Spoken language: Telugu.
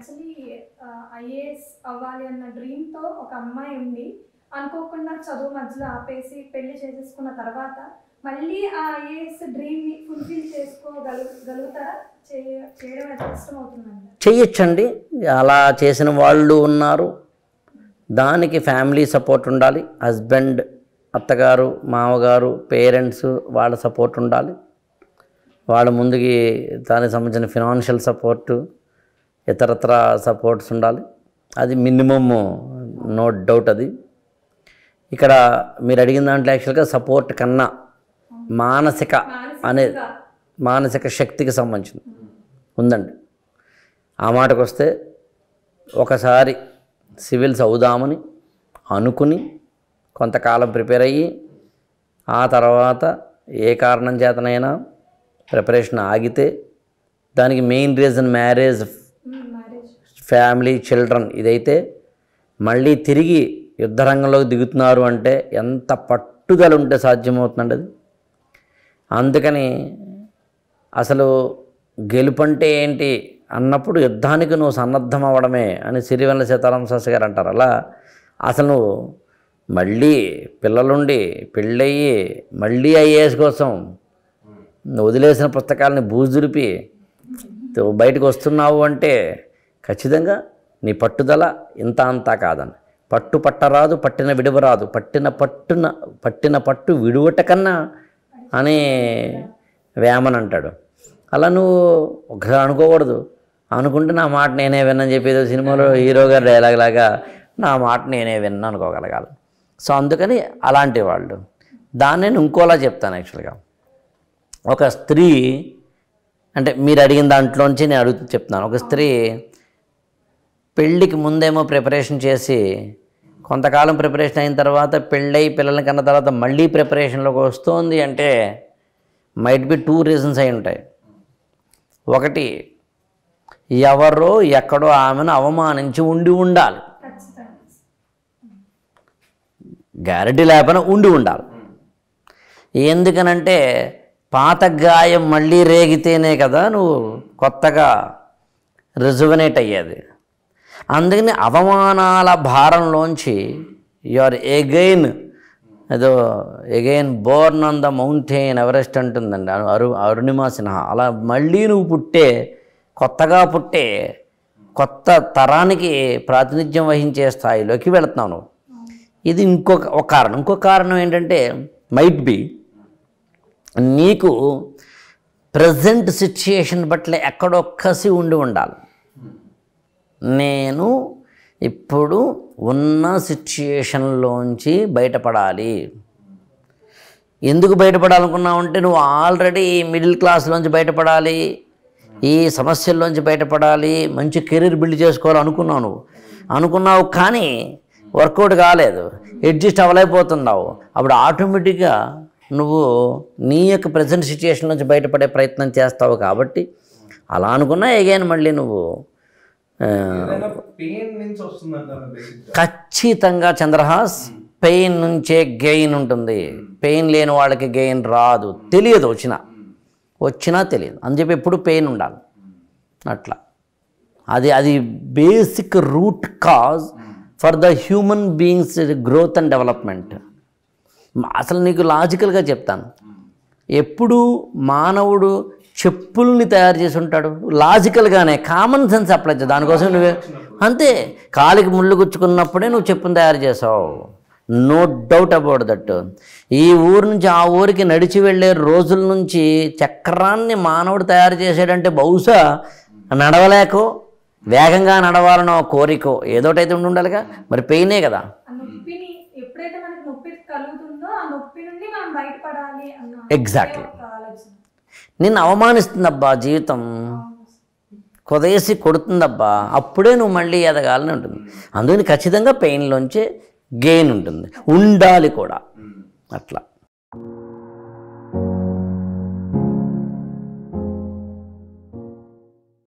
యాక్చువల్లీ ఐఏఎస్ uh, అవ్వాలి అన్న డ్రీమ్తో ఒక అమ్మాయి ఉంది అనుకోకుండా చదువు మధ్యలో ఆపేసి పెళ్లి చేసేసుకున్న తర్వాత మళ్ళీ ఆ ఐఏఎస్ డ్రీమ్ని ఫుల్ఫిల్ చేసుకోగలుగుతారా చేయడం చేయొచ్చండి అలా చేసిన వాళ్ళు ఉన్నారు దానికి ఫ్యామిలీ సపోర్ట్ ఉండాలి హస్బెండ్ అత్తగారు మామగారు పేరెంట్స్ వాళ్ళ సపోర్ట్ ఉండాలి వాళ్ళ ముందుకి దానికి సంబంధించిన ఫినాన్షియల్ సపోర్టు ఇతరత్ర సపోర్ట్స్ ఉండాలి అది మినిమమ్ నో డౌట్ అది ఇక్కడ మీరు అడిగిన దాంట్లో యాక్చువల్గా సపోర్ట్ కన్నా మానసిక అనే మానసిక శక్తికి సంబంధించింది ఉందండి ఆ మాటకు వస్తే ఒకసారి సివిల్స్ అవుదామని అనుకుని కొంతకాలం ప్రిపేర్ అయ్యి ఆ తర్వాత ఏ కారణం చేతనైనా ప్రిపరేషన్ ఆగితే దానికి main reason marriage family children ఇదైతే మళ్ళీ తిరిగి యుద్ధరంగంలోకి దిగుతున్నారు అంటే ఎంత పట్టుదల ఉంటే సాధ్యమవుతుందండి అది అందుకని అసలు గెలుపు అంటే ఏంటి అన్నప్పుడు యుద్ధానికి నువ్వు సన్నద్ధం అవ్వడమే అని సిరివెన్న సీతారాం శాస్త్రి గారు అంటారు అలా అసలు నువ్వు మళ్ళీ పిల్లలుండి పెళ్ళయ్యి మళ్ళీ ఐఏఎస్ కోసం వదిలేసిన పుస్తకాలని బూజురిపి బయటకు వస్తున్నావు అంటే ఖచ్చితంగా నీ పట్టుదల ఇంత అంతా కాదని పట్టు పట్టరాదు పట్టిన విడవరాదు పట్టిన పట్టున పట్టిన పట్టు విడువట కన్నా అనే వేమన్ అంటాడు అలా నువ్వు ఒకసారి అనుకోకూడదు అనుకుంటే నా మాట నేనే విన్నాను చెప్పేది సినిమాలో హీరో గారు డైలాగ్ లాగా నా మాట నేనే విన్నా అనుకోగలగాలి సో అందుకని అలాంటి వాళ్ళు దాన్ని నేను ఇంకోలా చెప్తాను యాక్చువల్గా ఒక స్త్రీ అంటే మీరు అడిగిన దాంట్లోంచి నేను అడుగుతూ చెప్తున్నాను ఒక స్త్రీ పెళ్ళికి ముందేమో ప్రిపరేషన్ చేసి కొంతకాలం ప్రిపరేషన్ అయిన తర్వాత పెళ్ళై పిల్లల్ని కన్న తర్వాత మళ్ళీ ప్రిపరేషన్లోకి వస్తుంది అంటే మైట్ బి టూ రీజన్స్ అయి ఉంటాయి ఒకటి ఎవరో ఎక్కడో ఆమెను అవమానించి ఉండి ఉండాలి గ్యారంటీ లేకపోయినా ఉండి ఉండాలి ఎందుకనంటే పాత గాయం మళ్ళీ రేగితేనే కదా నువ్వు కొత్తగా రిజువనేట్ అయ్యేది అందుకని అవమానాల భారంలోంచి యు ఆర్ ఎగైన్ ఏదో again born on the mountain Everest అంటుందండి అరు అరుణిమా సిన్హా అలా మళ్ళీ నువ్వు పుట్టే కొత్తగా పుట్టే కొత్త తరానికి ప్రాతినిధ్యం వహించే స్థాయిలోకి వెళుతున్నావు నువ్వు ఇది ఇంకొక ఒక కారణం ఇంకొక కారణం ఏంటంటే మైట్ బి నీకు ప్రజెంట్ సిచ్యుయేషన్ బట్ల ఎక్కడో కసి ఉండి ఉండాలి నేను ఇప్పుడు ఉన్న సిచ్యుయేషన్లోంచి బయటపడాలి ఎందుకు బయటపడాలనుకున్నావు అంటే నువ్వు ఆల్రెడీ మిడిల్ క్లాస్లోంచి బయటపడాలి ఈ సమస్యల్లోంచి బయటపడాలి మంచి కెరీర్ బిల్డ్ చేసుకోవాలనుకున్నావు నువ్వు అనుకున్నావు కానీ వర్కౌట్ కాలేదు అడ్జస్ట్ అవ్వలేకపోతున్నావు అప్పుడు ఆటోమేటిక్గా నువ్వు నీ యొక్క ప్రజెంట్ సిచ్యుయేషన్ నుంచి బయటపడే ప్రయత్నం చేస్తావు కాబట్టి అలా అనుకున్నా ఎగైన్ మళ్ళీ నువ్వు ఖచ్చితంగా చంద్రహాస్ పెయిన్ hmm. నుంచే గెయిన్ ఉంటుంది పెయిన్ hmm. లేని వాళ్ళకి గెయిన్ రాదు hmm. తెలియదు వచ్చినా వచ్చినా తెలియదు అని చెప్పి ఎప్పుడు పెయిన్ ఉండాలి అట్లా అది అది basic root cause for the human beings growth and development అసలు నీకు లాజికల్గా చెప్తాను ఎప్పుడు మానవుడు చెప్పుల్ని తయారు చేసి ఉంటాడు లాజికల్గానే కామన్ సెన్స్ అప్లై దానికోసం నువ్వే అంతే కాలికి ముళ్ళు గుచ్చుకున్నప్పుడే నువ్వు చెప్పుని తయారు చేసావు నో డౌట్ అబౌట్ దట్ ఈ ఊరు నుంచి ఆ ఊరికి నడిచి వెళ్ళే రోజుల నుంచి చక్రాన్ని మానవుడు తయారు చేసేటంటే బహుశా నడవలేకో వేగంగా నడవాలనో కోరికో ఏదోటైతే ఉండి ఉండాలిగా మరి పెయినే కదా ఎగ్జాక్ట్లీ నిన్ను అవమానిస్తుందబ్బా జీవితం కుదేసి కొడుతుందబ్బా అప్పుడే నువ్వు మళ్ళీ ఎదగాలని ఉంటుంది అందుకని ఖచ్చితంగా పెయిన్లోంచే గెయిన్ ఉంటుంది ఉండాలి కూడా అట్లా